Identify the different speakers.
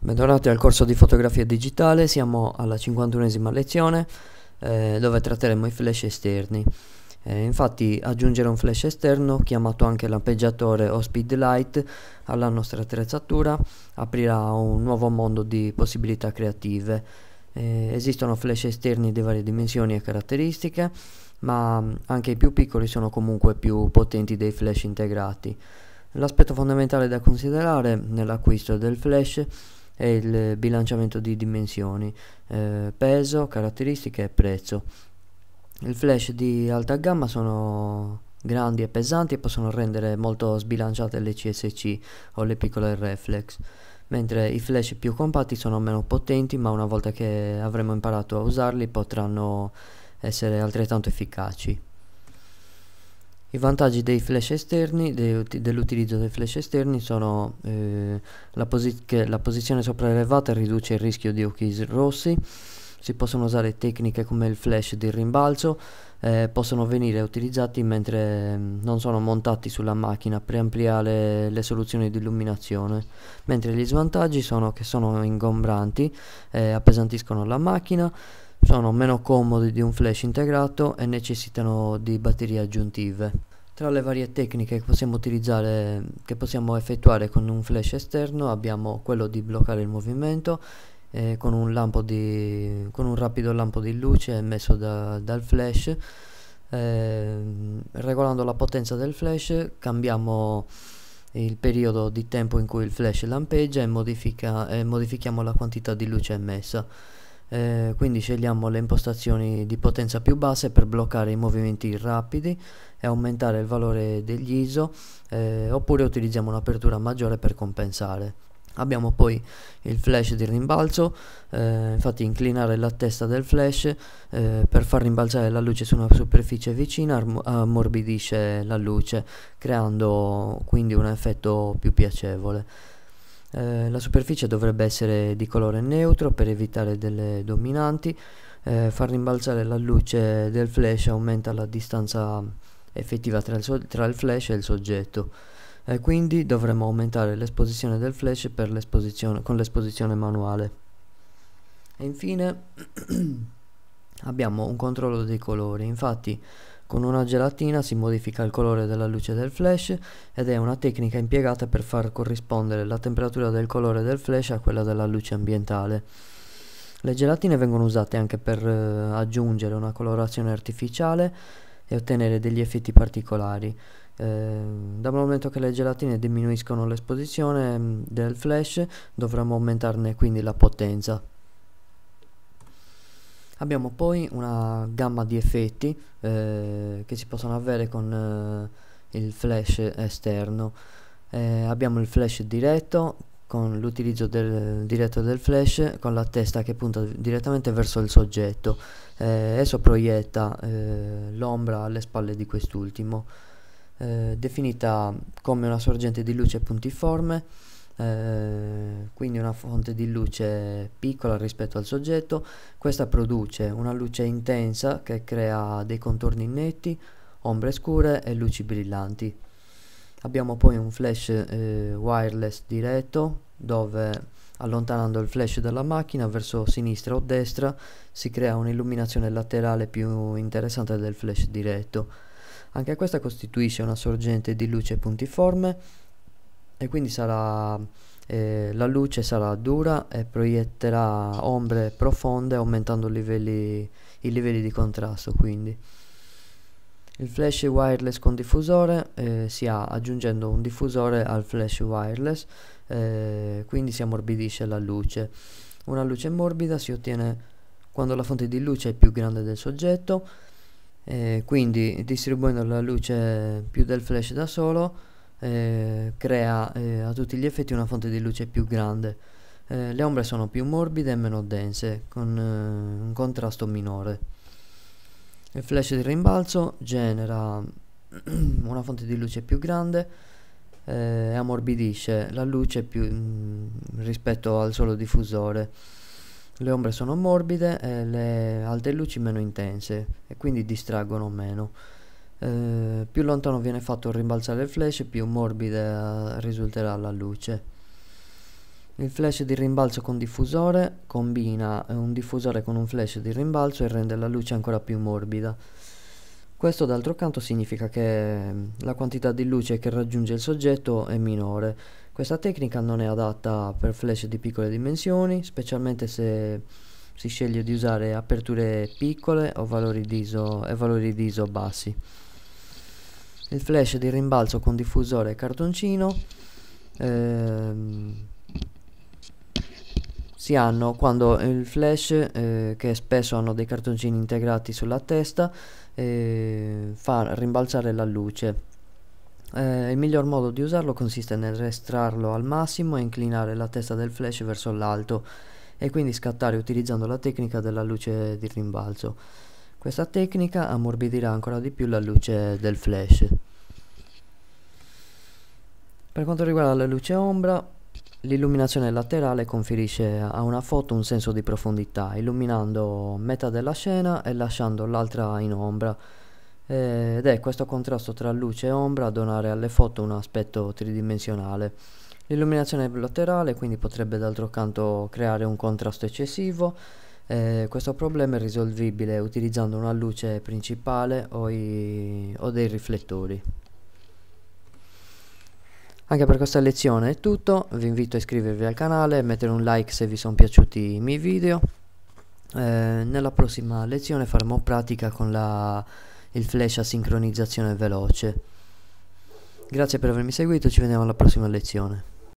Speaker 1: Bentornati al corso di fotografia digitale, siamo alla 51esima lezione eh, dove tratteremo i flash esterni. Eh, infatti aggiungere un flash esterno, chiamato anche lampeggiatore o speed light, alla nostra attrezzatura aprirà un nuovo mondo di possibilità creative. Eh, esistono flash esterni di varie dimensioni e caratteristiche, ma anche i più piccoli sono comunque più potenti dei flash integrati. L'aspetto fondamentale da considerare nell'acquisto del flash e il bilanciamento di dimensioni, eh, peso, caratteristiche e prezzo. I flash di alta gamma sono grandi e pesanti e possono rendere molto sbilanciate le CSC o le piccole reflex, mentre i flash più compatti sono meno potenti ma una volta che avremo imparato a usarli potranno essere altrettanto efficaci. I vantaggi dei flash esterni, de, dell'utilizzo dei flash esterni sono eh, la che la posizione sopraelevata riduce il rischio di occhi rossi, si possono usare tecniche come il flash di rimbalzo, eh, possono venire utilizzati mentre mm, non sono montati sulla macchina per ampliare le soluzioni di illuminazione, mentre gli svantaggi sono che sono ingombranti, eh, appesantiscono la macchina, sono meno comodi di un flash integrato e necessitano di batterie aggiuntive. Tra le varie tecniche che possiamo utilizzare, che possiamo effettuare con un flash esterno, abbiamo quello di bloccare il movimento eh, con, un di, con, un rapido lampo di luce emesso da, dal flash. Eh, regolando la potenza del flash cambiamo il periodo di tempo in cui il flash lampeggia e, modifica, e modifichiamo la quantità di luce emessa eh, quindi scegliamo le impostazioni di potenza più basse per bloccare i movimenti rapidi e aumentare il valore degli ISO eh, oppure utilizziamo un'apertura maggiore per compensare abbiamo poi il flash di rimbalzo eh, infatti inclinare la testa del flash eh, per far rimbalzare la luce su una superficie vicina ammorbidisce la luce creando quindi un effetto più piacevole eh, la superficie dovrebbe essere di colore neutro per evitare delle dominanti, eh, far rimbalzare la luce del flash aumenta la distanza effettiva tra il, so tra il flash e il soggetto, eh, quindi dovremmo aumentare l'esposizione del flash con l'esposizione manuale. E infine abbiamo un controllo dei colori, infatti con una gelatina si modifica il colore della luce del flash ed è una tecnica impiegata per far corrispondere la temperatura del colore del flash a quella della luce ambientale. Le gelatine vengono usate anche per eh, aggiungere una colorazione artificiale e ottenere degli effetti particolari. Eh, dal momento che le gelatine diminuiscono l'esposizione mm, del flash dovremmo aumentarne quindi la potenza. Abbiamo poi una gamma di effetti eh, che si possono avere con eh, il flash esterno. Eh, abbiamo il flash diretto con l'utilizzo del diretto del flash con la testa che punta direttamente verso il soggetto. esso eh, proietta eh, l'ombra alle spalle di quest'ultimo, eh, definita come una sorgente di luce puntiforme eh, quindi una fonte di luce piccola rispetto al soggetto questa produce una luce intensa che crea dei contorni netti ombre scure e luci brillanti abbiamo poi un flash eh, wireless diretto dove allontanando il flash dalla macchina verso sinistra o destra si crea un'illuminazione laterale più interessante del flash diretto anche questa costituisce una sorgente di luce puntiforme e quindi sarà, eh, la luce sarà dura e proietterà ombre profonde aumentando livelli, i livelli di contrasto quindi. Il flash wireless con diffusore eh, si ha aggiungendo un diffusore al flash wireless, eh, quindi si ammorbidisce la luce. Una luce morbida si ottiene quando la fonte di luce è più grande del soggetto, eh, quindi distribuendo la luce più del flash da solo eh, crea eh, a tutti gli effetti una fonte di luce più grande. Eh, le ombre sono più morbide e meno dense, con eh, un contrasto minore. Il flash di rimbalzo genera una fonte di luce più grande eh, e ammorbidisce la luce più, mh, mm, rispetto al solo diffusore. Le ombre sono morbide e le alte luci meno intense e quindi distraggono meno eh, più lontano viene fatto il rimbalzare il flash più morbida risulterà la luce il flash di rimbalzo con diffusore combina eh, un diffusore con un flash di rimbalzo e rende la luce ancora più morbida. Questo d'altro canto significa che mm, la quantità di luce che raggiunge il soggetto è minore. Questa tecnica non è adatta per flash di piccole dimensioni, specialmente se si sceglie di usare aperture piccole o valori d'ISO e valori d'ISO bassi il flash di rimbalzo con diffusore e cartoncino ehm, si hanno quando il flash eh, che spesso hanno dei cartoncini integrati sulla testa eh, fa rimbalzare la luce eh, il miglior modo di usarlo consiste nel restrarlo al massimo e inclinare la testa del flash verso l'alto e quindi scattare utilizzando la tecnica della luce di rimbalzo questa tecnica ammorbidirà ancora di più la luce del flash. Per quanto riguarda la luce ombra, l'illuminazione laterale conferisce a una foto un senso di profondità, illuminando metà della scena e lasciando l'altra in ombra. Ed è questo contrasto tra luce e ombra a donare alle foto un aspetto tridimensionale. L'illuminazione laterale quindi potrebbe d'altro canto creare un contrasto eccessivo eh, questo problema è risolvibile utilizzando una luce principale o, i, o dei riflettori. Anche per questa lezione è tutto, vi invito a iscrivervi al canale, mettere un like se vi sono piaciuti i miei video. Eh, nella prossima lezione faremo pratica con la, il flash a sincronizzazione veloce. Grazie per avermi seguito, ci vediamo alla prossima lezione.